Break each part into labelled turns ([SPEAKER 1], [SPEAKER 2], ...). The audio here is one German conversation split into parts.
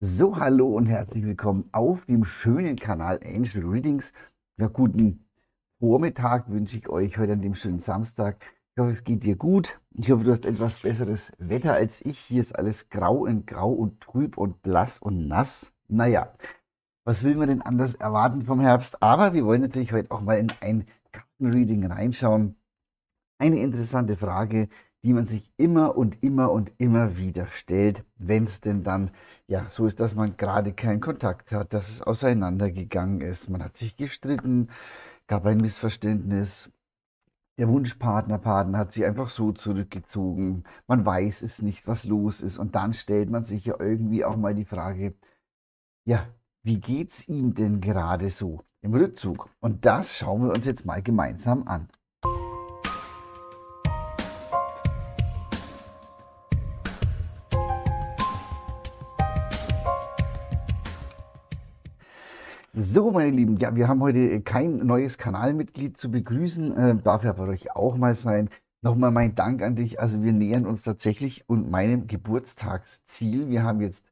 [SPEAKER 1] So, hallo und herzlich willkommen auf dem schönen Kanal Angel Readings. Ja, guten Vormittag wünsche ich euch heute an dem schönen Samstag. Ich hoffe, es geht dir gut. Ich hoffe, du hast etwas besseres Wetter als ich. Hier ist alles grau und grau und trüb und blass und nass. Naja, was will man denn anders erwarten vom Herbst? Aber wir wollen natürlich heute auch mal in ein Kartenreading reinschauen. Eine interessante Frage, die man sich immer und immer und immer wieder stellt, wenn es denn dann ja so ist, dass man gerade keinen Kontakt hat, dass es auseinandergegangen ist, man hat sich gestritten, gab ein Missverständnis, der Wunschpartner, Partner hat sich einfach so zurückgezogen, man weiß es nicht, was los ist und dann stellt man sich ja irgendwie auch mal die Frage, ja, wie geht's ihm denn gerade so im Rückzug? Und das schauen wir uns jetzt mal gemeinsam an. So, meine Lieben, ja, wir haben heute kein neues Kanalmitglied zu begrüßen. Äh, darf ja bei euch auch mal sein. Nochmal mein Dank an dich. Also wir nähern uns tatsächlich und meinem Geburtstagsziel. Wir haben jetzt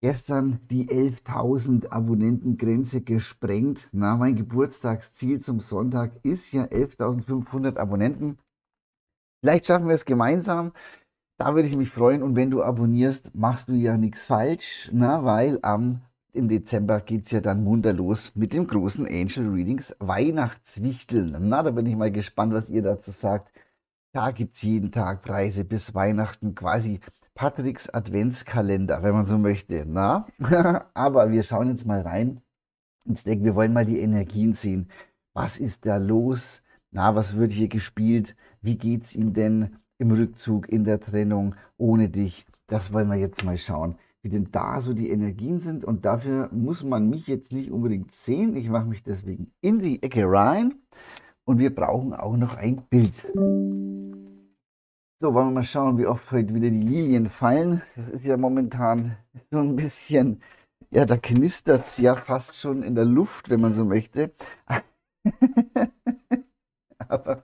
[SPEAKER 1] gestern die 11.000 Abonnentengrenze gesprengt. Na, mein Geburtstagsziel zum Sonntag ist ja 11.500 Abonnenten. Vielleicht schaffen wir es gemeinsam. Da würde ich mich freuen. Und wenn du abonnierst, machst du ja nichts falsch, na, weil am im Dezember geht es ja dann munter los mit dem großen Angel Readings Weihnachtswichteln. Na, da bin ich mal gespannt, was ihr dazu sagt. Da gibt es jeden Tag Preise bis Weihnachten, quasi Patricks Adventskalender, wenn man so möchte. Na, aber wir schauen jetzt mal rein ins Deck. Wir wollen mal die Energien sehen. Was ist da los? Na, was wird hier gespielt? Wie geht's ihm denn im Rückzug, in der Trennung, ohne dich? Das wollen wir jetzt mal schauen wie denn da so die Energien sind. Und dafür muss man mich jetzt nicht unbedingt sehen. Ich mache mich deswegen in die Ecke rein. Und wir brauchen auch noch ein Bild. So, wollen wir mal schauen, wie oft heute wieder die Lilien fallen. Das ist ja momentan so ein bisschen, ja, da knistert es ja fast schon in der Luft, wenn man so möchte. Aber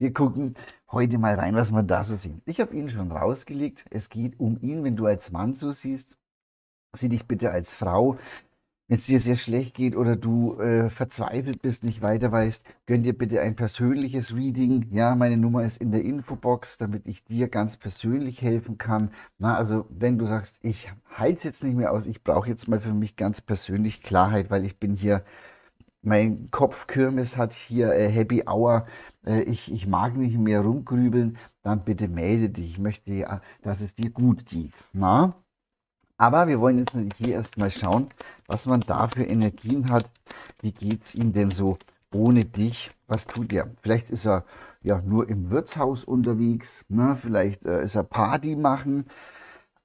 [SPEAKER 1] wir gucken heute mal rein, was wir da so sehen. Ich habe ihn schon rausgelegt. Es geht um ihn, wenn du als Mann so siehst. Sieh dich bitte als Frau. Wenn es dir sehr schlecht geht oder du äh, verzweifelt bist, nicht weiter weißt, gönn dir bitte ein persönliches Reading. Ja, meine Nummer ist in der Infobox, damit ich dir ganz persönlich helfen kann. Na, also wenn du sagst, ich halte es jetzt nicht mehr aus, ich brauche jetzt mal für mich ganz persönlich Klarheit, weil ich bin hier mein Kopfkirmes hat hier äh, Happy Hour, äh, ich, ich mag nicht mehr rumgrübeln, dann bitte melde dich. Ich möchte ja, dass es dir gut geht. Na? Aber wir wollen jetzt hier erstmal schauen, was man da für Energien hat. Wie geht es ihm denn so ohne dich? Was tut er? Vielleicht ist er ja nur im Wirtshaus unterwegs, ne? vielleicht äh, ist er Party machen,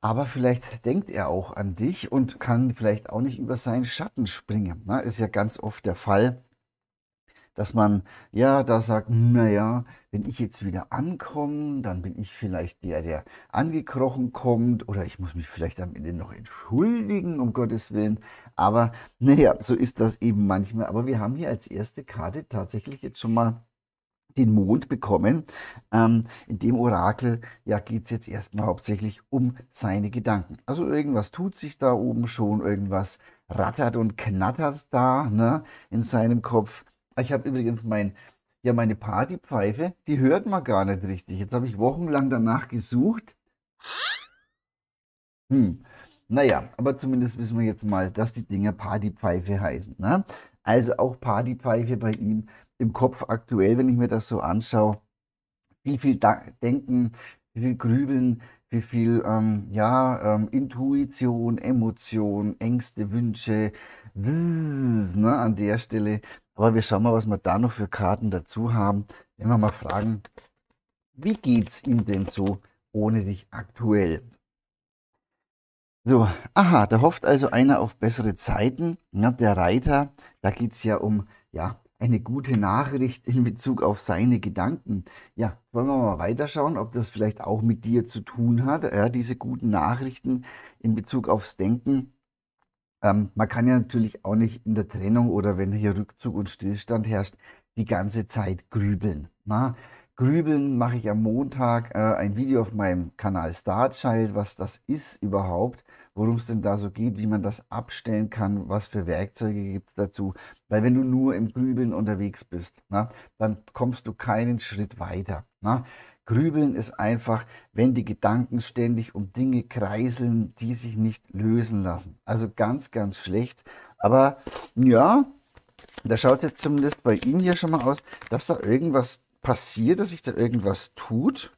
[SPEAKER 1] aber vielleicht denkt er auch an dich und kann vielleicht auch nicht über seinen Schatten springen. Na, ne? ist ja ganz oft der Fall, dass man ja da sagt, naja, wenn ich jetzt wieder ankomme, dann bin ich vielleicht der, der angekrochen kommt oder ich muss mich vielleicht am Ende noch entschuldigen, um Gottes Willen. Aber naja, so ist das eben manchmal. Aber wir haben hier als erste Karte tatsächlich jetzt schon mal den Mond bekommen. Ähm, in dem Orakel ja, geht es jetzt erstmal hauptsächlich um seine Gedanken. Also irgendwas tut sich da oben schon, irgendwas rattert und knattert da ne, in seinem Kopf. Ich habe übrigens mein, ja, meine Partypfeife, die hört man gar nicht richtig. Jetzt habe ich wochenlang danach gesucht. Hm. Naja, aber zumindest wissen wir jetzt mal, dass die Dinger Partypfeife heißen. Ne? Also auch Partypfeife bei ihm im Kopf aktuell, wenn ich mir das so anschaue. Wie viel Denken, wie viel Grübeln, wie viel ähm, ja, ähm, Intuition, Emotion, Ängste, Wünsche, ne, an der Stelle. Aber wir schauen mal, was wir da noch für Karten dazu haben. Wenn wir mal fragen, wie geht es ihm denn so ohne dich aktuell? So, aha, da hofft also einer auf bessere Zeiten. Ne, der Reiter, da geht es ja um ja, eine gute Nachricht in Bezug auf seine Gedanken. Ja, wollen wir mal weiterschauen, ob das vielleicht auch mit dir zu tun hat, ja, diese guten Nachrichten in Bezug aufs Denken. Ähm, man kann ja natürlich auch nicht in der Trennung oder wenn hier Rückzug und Stillstand herrscht, die ganze Zeit grübeln. Na? Grübeln mache ich am Montag äh, ein Video auf meinem Kanal Starchild, was das ist überhaupt worum es denn da so geht, wie man das abstellen kann, was für Werkzeuge gibt es dazu. Weil wenn du nur im Grübeln unterwegs bist, na, dann kommst du keinen Schritt weiter. Na. Grübeln ist einfach, wenn die Gedanken ständig um Dinge kreiseln, die sich nicht lösen lassen. Also ganz, ganz schlecht. Aber ja, da schaut es jetzt zumindest bei ihm hier schon mal aus, dass da irgendwas passiert, dass sich da irgendwas tut.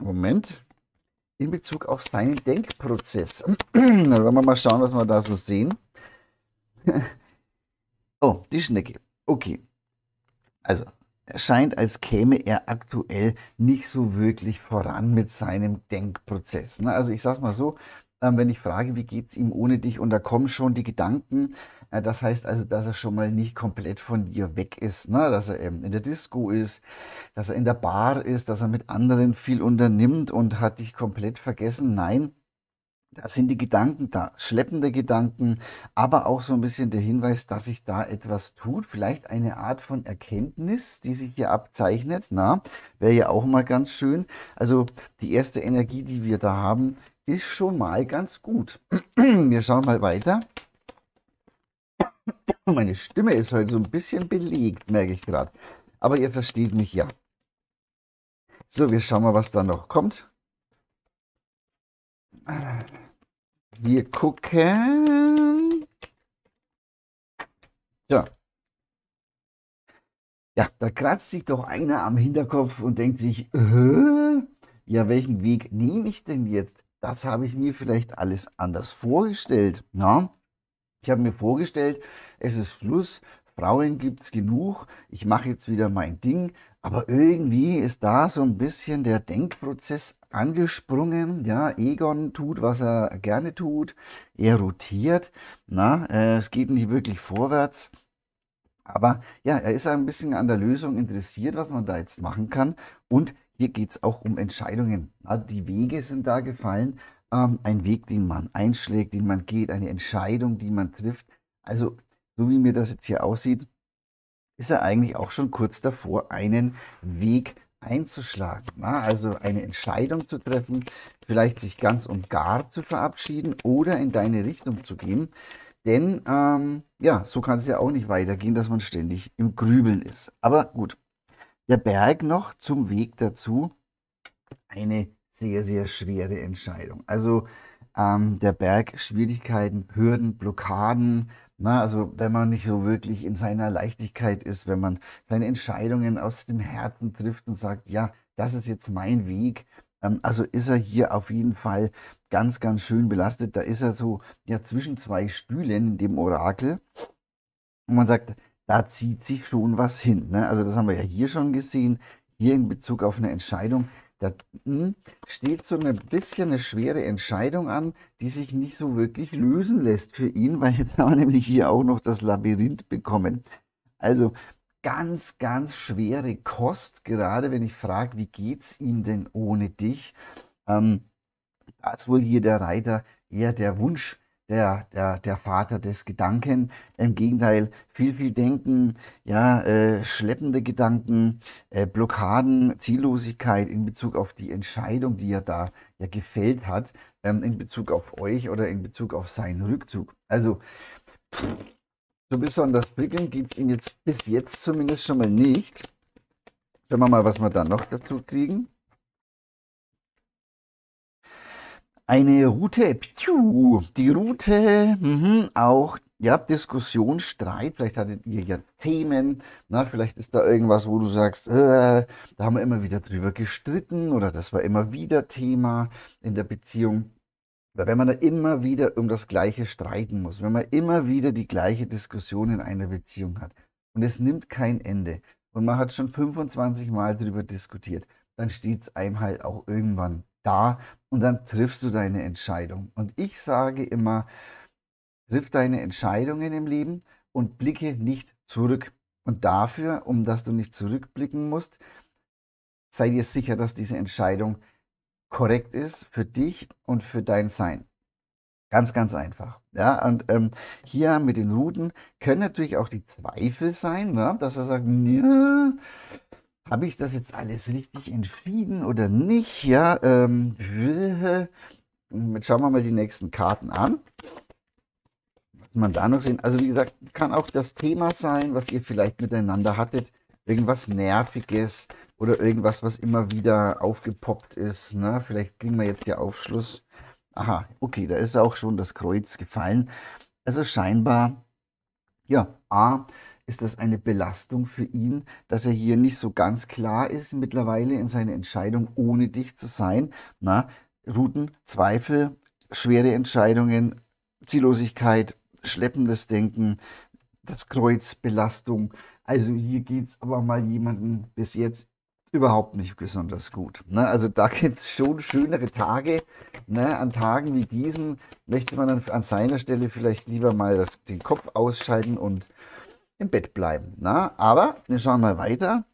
[SPEAKER 1] Moment in Bezug auf seinen Denkprozess. wollen wir mal schauen, was wir da so sehen. oh, die Schnecke. Okay. Also, scheint, als käme er aktuell nicht so wirklich voran mit seinem Denkprozess. Ne? Also ich sage mal so, ähm, wenn ich frage, wie geht's ihm ohne dich und da kommen schon die Gedanken, ja, das heißt also, dass er schon mal nicht komplett von dir weg ist, ne? dass er eben in der Disco ist, dass er in der Bar ist, dass er mit anderen viel unternimmt und hat dich komplett vergessen. Nein, da sind die Gedanken da, schleppende Gedanken, aber auch so ein bisschen der Hinweis, dass sich da etwas tut, vielleicht eine Art von Erkenntnis, die sich hier abzeichnet, na, wäre ja auch mal ganz schön. Also die erste Energie, die wir da haben, ist schon mal ganz gut. Wir schauen mal weiter. Meine Stimme ist heute so ein bisschen belegt, merke ich gerade. Aber ihr versteht mich ja. So, wir schauen mal, was da noch kommt. Wir gucken. Ja. Ja, da kratzt sich doch einer am Hinterkopf und denkt sich, äh, ja, welchen Weg nehme ich denn jetzt? Das habe ich mir vielleicht alles anders vorgestellt. Na? Ich habe mir vorgestellt, es ist Schluss, Frauen gibt es genug, ich mache jetzt wieder mein Ding, aber irgendwie ist da so ein bisschen der Denkprozess angesprungen. Ja, Egon tut, was er gerne tut. Er rotiert. Na, äh, es geht nicht wirklich vorwärts. Aber ja, er ist ein bisschen an der Lösung interessiert, was man da jetzt machen kann. Und hier geht es auch um Entscheidungen. Na, die Wege sind da gefallen ähm, ein Weg, den man einschlägt, den man geht, eine Entscheidung, die man trifft. Also, so wie mir das jetzt hier aussieht, ist er eigentlich auch schon kurz davor, einen Weg einzuschlagen. Na? Ne? Also eine Entscheidung zu treffen, vielleicht sich ganz und gar zu verabschieden oder in deine Richtung zu gehen. Denn ähm, ja, so kann es ja auch nicht weitergehen, dass man ständig im Grübeln ist. Aber gut, der Berg noch zum Weg dazu. Eine sehr, sehr schwere Entscheidung. Also ähm, der Berg Schwierigkeiten, Hürden, Blockaden. Na, ne? also wenn man nicht so wirklich in seiner Leichtigkeit ist, wenn man seine Entscheidungen aus dem Herzen trifft und sagt, ja, das ist jetzt mein Weg, ähm, also ist er hier auf jeden Fall ganz, ganz schön belastet. Da ist er so ja zwischen zwei Stühlen, dem Orakel. Und man sagt, da zieht sich schon was hin. Ne? Also das haben wir ja hier schon gesehen, hier in Bezug auf eine Entscheidung da hm, steht so ein bisschen eine schwere Entscheidung an, die sich nicht so wirklich lösen lässt für ihn, weil jetzt haben wir nämlich hier auch noch das Labyrinth bekommen. Also ganz, ganz schwere Kost, gerade wenn ich frage, wie geht's ihm denn ohne dich? Ähm, da ist wohl hier der Reiter eher der Wunsch der, der, der Vater des Gedanken. Im Gegenteil, viel, viel Denken, ja, äh, schleppende Gedanken, äh, Blockaden, Ziellosigkeit in Bezug auf die Entscheidung, die er da ja gefällt hat, ähm, in Bezug auf euch oder in Bezug auf seinen Rückzug. Also, so besonders prickeln geht es ihm jetzt bis jetzt zumindest schon mal nicht. Schauen wir mal, was wir da noch dazu kriegen. eine Route, die Route, mhm, auch ja, Diskussion, Streit, vielleicht hattet ihr ja Themen, na, vielleicht ist da irgendwas, wo du sagst, äh, da haben wir immer wieder drüber gestritten oder das war immer wieder Thema in der Beziehung. Weil Wenn man da immer wieder um das Gleiche streiten muss, wenn man immer wieder die gleiche Diskussion in einer Beziehung hat und es nimmt kein Ende und man hat schon 25 Mal drüber diskutiert, dann steht es einem halt auch irgendwann da und dann triffst du deine Entscheidung. Und ich sage immer, triff deine Entscheidungen im Leben und blicke nicht zurück. Und dafür, um dass du nicht zurückblicken musst, sei dir sicher, dass diese Entscheidung korrekt ist für dich und für dein Sein. Ganz, ganz einfach. Ja, und ähm, hier mit den Routen können natürlich auch die Zweifel sein, ne? dass er sagt, ja, habe ich das jetzt alles richtig entschieden oder nicht? Ja, ähm, jetzt schauen wir mal die nächsten Karten an. Was man da noch sehen. Also wie gesagt, kann auch das Thema sein, was ihr vielleicht miteinander hattet. Irgendwas Nerviges oder irgendwas, was immer wieder aufgepoppt ist. Ne? Vielleicht kriegen wir jetzt hier Aufschluss. Aha, okay, da ist auch schon das Kreuz gefallen. Also scheinbar, ja, A, ist das eine Belastung für ihn, dass er hier nicht so ganz klar ist mittlerweile in seiner Entscheidung, ohne dich zu sein? Na, Routen, Zweifel, schwere Entscheidungen, Ziellosigkeit, schleppendes Denken, das Kreuz, Belastung. Also hier geht es aber mal jemandem bis jetzt überhaupt nicht besonders gut. Ne? Also da gibt es schon schönere Tage. Ne? An Tagen wie diesen möchte man dann an seiner Stelle vielleicht lieber mal das, den Kopf ausschalten und im Bett bleiben. Na, aber wir schauen mal weiter.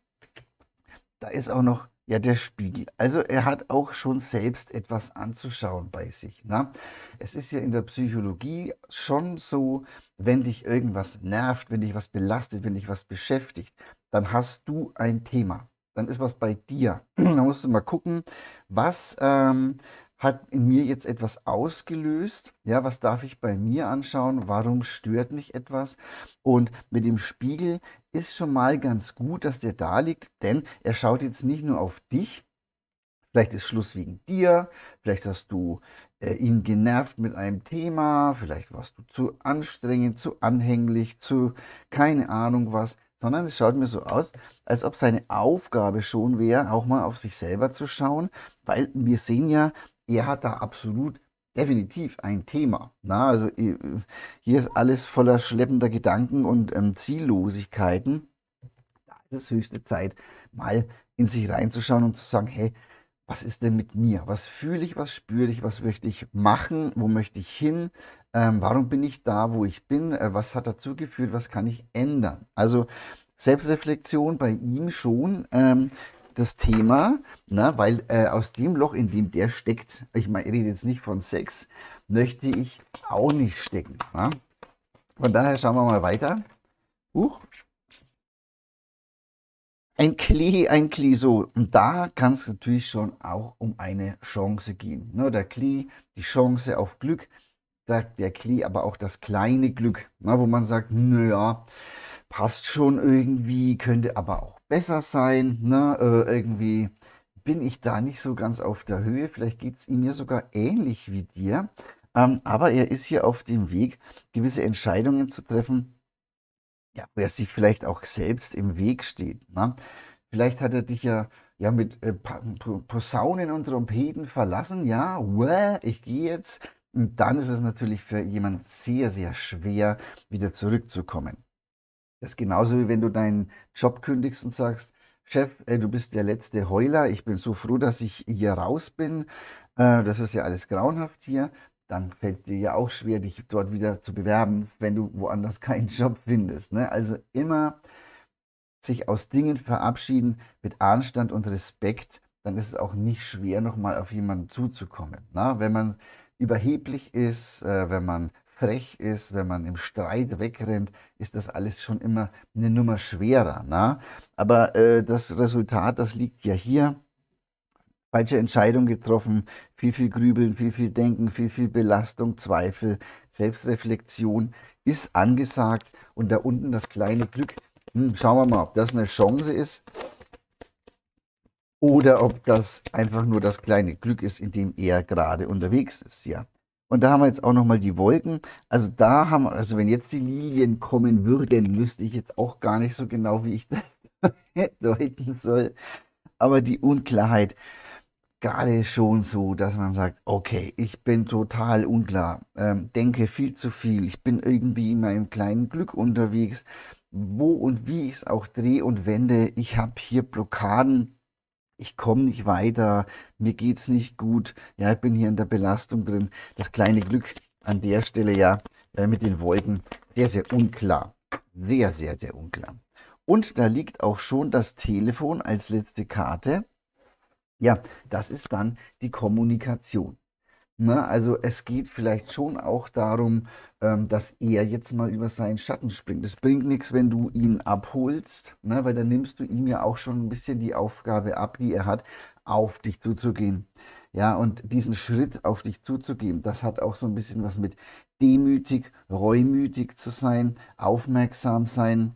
[SPEAKER 1] Da ist auch noch ja der Spiegel. Also er hat auch schon selbst etwas anzuschauen bei sich. Na, es ist ja in der Psychologie schon so, wenn dich irgendwas nervt, wenn dich was belastet, wenn dich was beschäftigt, dann hast du ein Thema. Dann ist was bei dir. da musst du mal gucken, was ähm, hat in mir jetzt etwas ausgelöst? Ja, was darf ich bei mir anschauen? Warum stört mich etwas? Und mit dem Spiegel ist schon mal ganz gut, dass der da liegt, denn er schaut jetzt nicht nur auf dich. Vielleicht ist Schluss wegen dir, vielleicht hast du äh, ihn genervt mit einem Thema, vielleicht warst du zu anstrengend, zu anhänglich, zu keine Ahnung was, sondern es schaut mir so aus, als ob seine Aufgabe schon wäre, auch mal auf sich selber zu schauen, weil wir sehen ja, er hat da absolut definitiv ein Thema. Na, also hier ist alles voller schleppender Gedanken und ähm, Ziellosigkeiten. Da ist es höchste Zeit, mal in sich reinzuschauen und zu sagen, hey, was ist denn mit mir? Was fühle ich, was spüre ich, was möchte ich machen, wo möchte ich hin, ähm, warum bin ich da, wo ich bin, äh, was hat dazu geführt, was kann ich ändern? Also Selbstreflexion bei ihm schon, ähm, das Thema, na, weil äh, aus dem Loch, in dem der steckt, ich meine, ich rede jetzt nicht von Sex, möchte ich auch nicht stecken. Na? Von daher schauen wir mal weiter. Huch. Ein Klee, ein Klee, so. Und da kann es natürlich schon auch um eine Chance gehen. Ne? Der Klee, die Chance auf Glück, der, der Klee, aber auch das kleine Glück, ne? wo man sagt, naja, passt schon irgendwie, könnte aber auch besser sein. Ne? Äh, irgendwie bin ich da nicht so ganz auf der Höhe. Vielleicht geht es ihm ja sogar ähnlich wie dir. Ähm, aber er ist hier auf dem Weg, gewisse Entscheidungen zu treffen, ja, wo er sich vielleicht auch selbst im Weg steht. Ne? Vielleicht hat er dich ja ja, mit äh, Posaunen und Trompeten verlassen, ja, well, ich gehe jetzt. Und dann ist es natürlich für jemanden sehr, sehr schwer, wieder zurückzukommen. Das ist genauso wie wenn du deinen Job kündigst und sagst, Chef, du bist der letzte Heuler, ich bin so froh, dass ich hier raus bin. Äh, das ist ja alles grauenhaft hier. Dann fällt es dir ja auch schwer, dich dort wieder zu bewerben, wenn du woanders keinen Job findest. Ne? Also immer sich aus Dingen verabschieden mit Anstand und Respekt, dann ist es auch nicht schwer, nochmal auf jemanden zuzukommen. Ne? Wenn man überheblich ist, äh, wenn man frech ist, wenn man im Streit wegrennt, ist das alles schon immer eine Nummer schwerer. Na? Aber äh, das Resultat, das liegt ja hier. Falsche Entscheidung getroffen, viel, viel Grübeln, viel, viel Denken, viel, viel Belastung, Zweifel, Selbstreflexion ist angesagt. Und da unten das kleine Glück. Hm, schauen wir mal, ob das eine Chance ist oder ob das einfach nur das kleine Glück ist, in dem er gerade unterwegs ist. Ja. Und da haben wir jetzt auch nochmal die Wolken. Also da haben, also wenn jetzt die Lilien kommen würden, wüsste ich jetzt auch gar nicht so genau, wie ich das deuten soll. Aber die Unklarheit, gerade schon so, dass man sagt, okay, ich bin total unklar, ähm, denke viel zu viel, ich bin irgendwie in meinem kleinen Glück unterwegs. Wo und wie ich es auch drehe und wende, ich habe hier Blockaden, ich komme nicht weiter, mir geht's nicht gut, ja, ich bin hier in der Belastung drin. Das kleine Glück an der Stelle ja äh, mit den Wolken sehr, sehr unklar. Sehr, sehr, sehr unklar. Und da liegt auch schon das Telefon als letzte Karte. Ja, das ist dann die Kommunikation. Ne? Also es geht vielleicht schon auch darum, ähm, dass er jetzt mal über seinen Schatten springt. Es bringt nichts, wenn du ihn abholst, ne? weil dann nimmst du ihm ja auch schon ein bisschen die Aufgabe ab, die er hat, auf dich zuzugehen. Ja, und diesen Schritt auf dich zuzugehen, das hat auch so ein bisschen was mit demütig, reumütig zu sein, aufmerksam sein,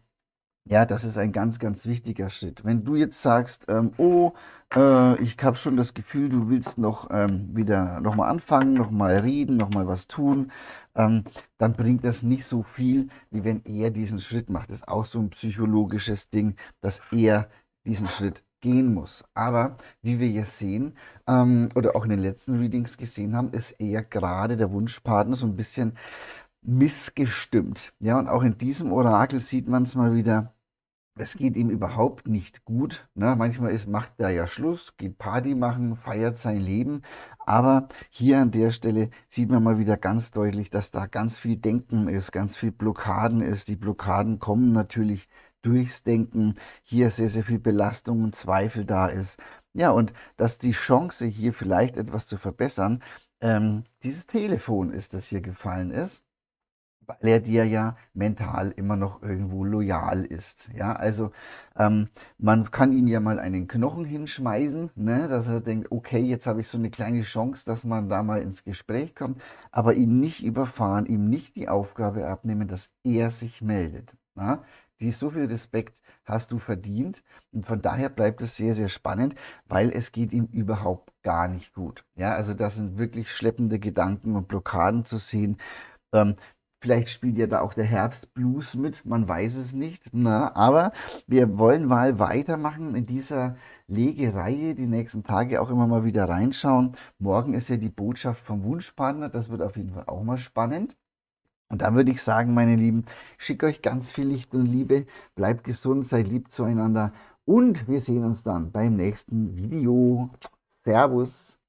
[SPEAKER 1] ja, das ist ein ganz, ganz wichtiger Schritt. Wenn du jetzt sagst, ähm, oh, äh, ich habe schon das Gefühl, du willst noch ähm, wieder nochmal anfangen, nochmal reden, nochmal was tun, ähm, dann bringt das nicht so viel, wie wenn er diesen Schritt macht. Das ist auch so ein psychologisches Ding, dass er diesen Schritt gehen muss. Aber wie wir ja sehen ähm, oder auch in den letzten Readings gesehen haben, ist eher gerade der Wunschpartner so ein bisschen missgestimmt. Ja, und auch in diesem Orakel sieht man es mal wieder. Es geht ihm überhaupt nicht gut. Ne? Manchmal ist, macht er ja Schluss, geht Party machen, feiert sein Leben. Aber hier an der Stelle sieht man mal wieder ganz deutlich, dass da ganz viel Denken ist, ganz viel Blockaden ist. Die Blockaden kommen natürlich durchs Denken. Hier sehr, sehr viel Belastung und Zweifel da ist. Ja, und dass die Chance hier vielleicht etwas zu verbessern, ähm, dieses Telefon ist, das hier gefallen ist weil er dir ja mental immer noch irgendwo loyal ist. Ja, also ähm, man kann ihm ja mal einen Knochen hinschmeißen, ne, dass er denkt, okay, jetzt habe ich so eine kleine Chance, dass man da mal ins Gespräch kommt, aber ihn nicht überfahren, ihm nicht die Aufgabe abnehmen, dass er sich meldet. Na? Die so viel Respekt hast du verdient und von daher bleibt es sehr, sehr spannend, weil es geht ihm überhaupt gar nicht gut. Ja, also das sind wirklich schleppende Gedanken und Blockaden zu sehen. Ähm, Vielleicht spielt ja da auch der Herbstblues mit, man weiß es nicht. Na, aber wir wollen mal weitermachen in dieser Legereihe, die nächsten Tage auch immer mal wieder reinschauen. Morgen ist ja die Botschaft vom Wunschpartner, das wird auf jeden Fall auch mal spannend. Und da würde ich sagen, meine Lieben, schickt euch ganz viel Licht und Liebe, bleibt gesund, seid lieb zueinander und wir sehen uns dann beim nächsten Video. Servus!